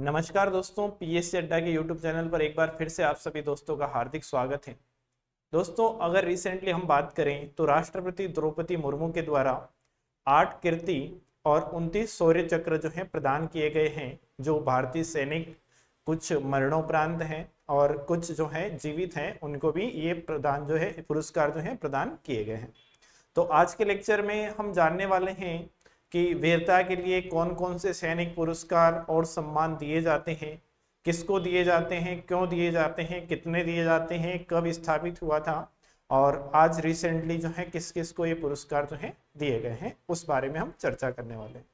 नमस्कार दोस्तों पीएससी अड्डा के यूट्यूब चैनल पर एक बार फिर से आप सभी दोस्तों का हार्दिक स्वागत है दोस्तों अगर रिसेंटली हम बात करें तो राष्ट्रपति द्रौपदी मुर्मू के द्वारा आठ कीर्ति और उनतीस शौर्य चक्र जो है प्रदान किए गए हैं जो भारतीय सैनिक कुछ मरणोपरांत हैं और कुछ जो है जीवित हैं उनको भी ये प्रदान जो है पुरस्कार जो है प्रदान किए गए हैं तो आज के लेक्चर में हम जानने वाले हैं कि वीरता के लिए कौन कौन से सैनिक पुरस्कार और सम्मान दिए जाते हैं किसको दिए जाते हैं क्यों दिए जाते हैं कितने दिए जाते हैं कब स्थापित हुआ था और आज रिसेंटली जो है किस किस को ये पुरस्कार जो है दिए गए हैं उस बारे में हम चर्चा करने वाले हैं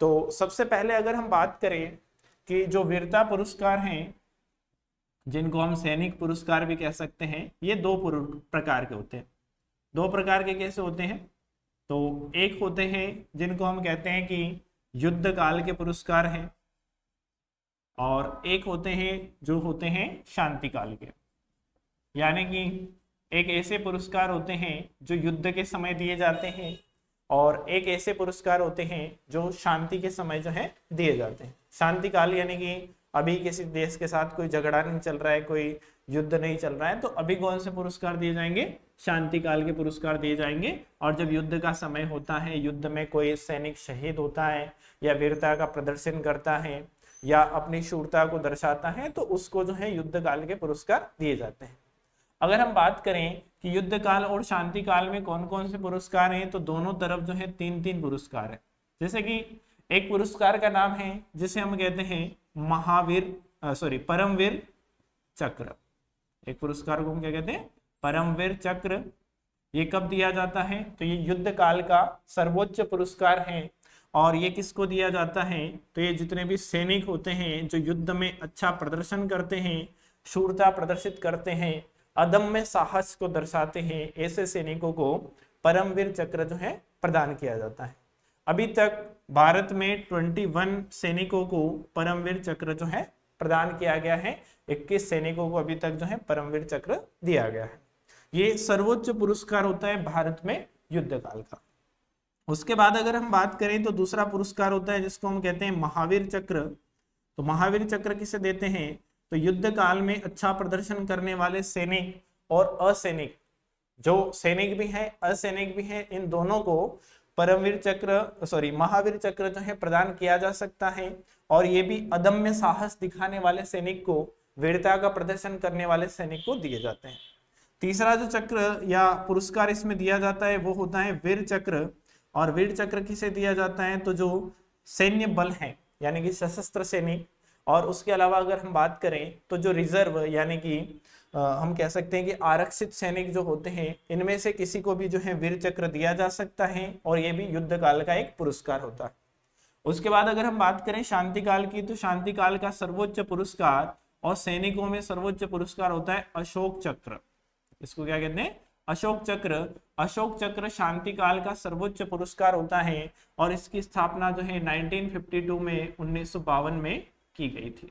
तो सबसे पहले अगर हम बात करें कि जो वीरता पुरस्कार हैं जिनको हम सैनिक पुरस्कार भी कह सकते हैं ये दो प्रकार के होते हैं दो प्रकार के कैसे होते हैं तो एक होते हैं जिनको हम कहते हैं कि युद्ध काल के पुरस्कार हैं और एक होते हैं जो होते हैं शांति काल के यानी कि एक ऐसे पुरस्कार होते हैं जो युद्ध के समय दिए जाते हैं और एक ऐसे पुरस्कार होते हैं जो शांति के समय जो है दिए जाते हैं शांति काल यानी कि अभी किसी देश के साथ कोई झगड़ा नहीं चल रहा है कोई युद्ध नहीं चल रहा है तो अभी कौन से पुरस्कार दिए जाएंगे शांति काल के पुरस्कार दिए जाएंगे और जब युद्ध का समय होता है युद्ध में कोई सैनिक शहीद होता है या वीरता का प्रदर्शन करता है या अपनी शूरता को दर्शाता है तो उसको जो है युद्ध काल के पुरस्कार दिए जाते हैं अगर हम बात करें कि युद्ध काल और शांति काल में कौन कौन से पुरस्कार हैं तो दोनों तरफ जो है तीन तीन पुरस्कार है जैसे कि एक पुरस्कार का नाम है जिसे हम कहते हैं महावीर सॉरी परमवीर चक्र एक पुरस्कार को हम क्या कहते हैं परमवीर चक्र ये कब दिया जाता है तो ये युद्ध काल का सर्वोच्च पुरस्कार है और ये किसको दिया जाता है तो ये जितने भी सैनिक होते हैं जो युद्ध में अच्छा प्रदर्शन करते हैं शूरता प्रदर्शित करते हैं अदम्य साहस को दर्शाते हैं ऐसे सैनिकों को परमवीर चक्र जो है प्रदान किया जाता है अभी तक भारत में 21 सैनिकों को परमवीर चक्र जो है प्रदान किया गया है 21 सैनिकों को अभी तक जो है परमवीर चक्र दिया गया है ये सर्वोच्च पुरस्कार होता है भारत में युद्ध काल का उसके बाद अगर हम बात करें तो दूसरा पुरस्कार होता है जिसको हम कहते हैं महावीर चक्र तो महावीर चक्र किसे देते हैं तो युद्ध काल में अच्छा प्रदर्शन करने वाले सैनिक और असैनिक जो सैनिक भी है असैनिक भी है इन दोनों को परमवीर चक्र सॉरी महावीर चक्र जो है प्रदान किया जा सकता है और ये भी अदम्य साहस दिखाने वाले सैनिक को वीरता का प्रदर्शन करने वाले सैनिक को दिए जाते हैं तीसरा जो चक्र या पुरस्कार इसमें दिया जाता है वो होता है वीर चक्र और वीर चक्र किसे दिया जाता है तो जो सैन्य बल है यानी कि सशस्त्र सैनिक और उसके अलावा अगर हम बात करें तो जो रिजर्व यानी कि हम कह सकते हैं कि आरक्षित सैनिक जो होते हैं इनमें से किसी को भी जो है वीर चक्र दिया जा सकता है और ये भी युद्ध काल का एक पुरस्कार होता है उसके बाद अगर हम बात करें शांति काल की तो शांति काल का सर्वोच्च पुरस्कार और सैनिकों में सर्वोच्च पुरस्कार होता है अशोक चक्र इसको क्या कहते हैं अशोक चक्र अशोक चक्र शांति काल का सर्वोच्च पुरस्कार होता है और इसकी स्थापना जो है 1952 में उन्नीस में की गई थी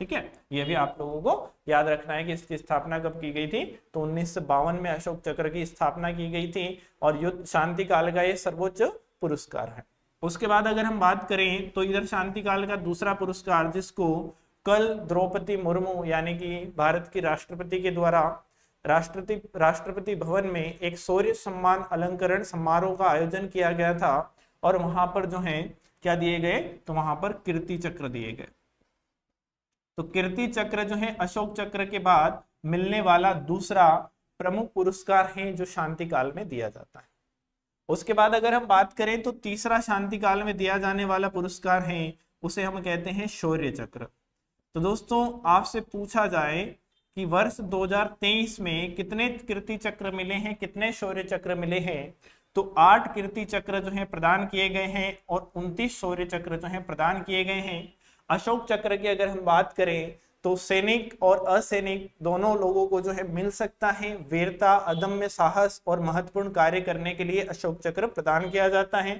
ठीक है ये भी आप लोगों को याद रखना है कि इसकी स्थापना कब की गई थी तो उन्नीस में अशोक चक्र की स्थापना की गई थी और युद्ध शांति काल का ये सर्वोच्च पुरस्कार है उसके बाद अगर हम बात करें तो इधर शांति काल का दूसरा पुरस्कार जिसको कल द्रौपदी मुर्मू यानी कि भारत की राष्ट्रपति के द्वारा राष्ट्रपति राष्ट्रपति भवन में एक शौर्य सम्मान अलंकरण समारोह का आयोजन किया गया था और वहां पर जो है क्या दिए गए तो वहां पर कीर्ति चक्र दिए गए तो कीर्ति चक्र जो है अशोक चक्र के बाद मिलने वाला दूसरा प्रमुख पुरस्कार है जो शांति काल में दिया जाता है उसके बाद अगर हम बात करें तो तीसरा शांति काल में दिया जाने वाला पुरस्कार है उसे हम कहते हैं शौर्य चक्र तो दोस्तों आपसे पूछा जाए कि वर्ष 2023 में कितने कीर्ति चक्र मिले हैं कितने शौर्य चक्र मिले हैं तो आठ कीर्ति चक्र जो है प्रदान किए गए हैं और उनतीस शौर्य चक्र जो है प्रदान किए गए हैं अशोक चक्र की अगर हम बात करें तो सैनिक और असैनिक दोनों लोगों को जो है मिल सकता है वीरता अदम्य साहस और महत्वपूर्ण कार्य करने के लिए अशोक चक्र प्रदान किया जाता है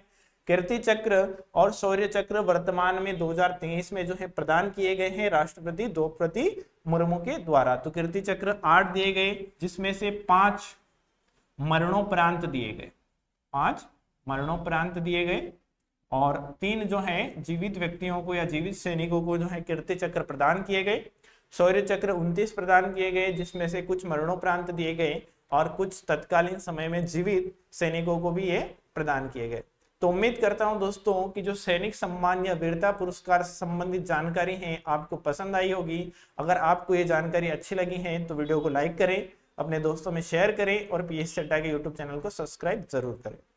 कीर्ति चक्र और शौर्य चक्र वर्तमान में 2023 में जो है प्रदान किए गए हैं राष्ट्रपति द्रौपदी मुर्मू के द्वारा तो कीर्ति चक्र आठ दिए गए जिसमें से पांच मरणोपरांत दिए गए पांच मरणोपरांत दिए गए और तीन जो है जीवित व्यक्तियों को या जीवित सैनिकों को जो है कीर्ति चक्र प्रदान किए गए शौर्य चक्र उन्तीस प्रदान किए गए जिसमें से कुछ मरणोपरांत दिए गए और कुछ तत्कालीन समय में जीवित सैनिकों को भी ये प्रदान किए गए तो उम्मीद करता हूं दोस्तों कि जो सैनिक सम्मान या वीरता पुरस्कार से संबंधित जानकारी है आपको पसंद आई होगी अगर आपको ये जानकारी अच्छी लगी है तो वीडियो को लाइक करें अपने दोस्तों में शेयर करें और एस चड्डा के यूट्यूब चैनल को सब्सक्राइब जरूर करें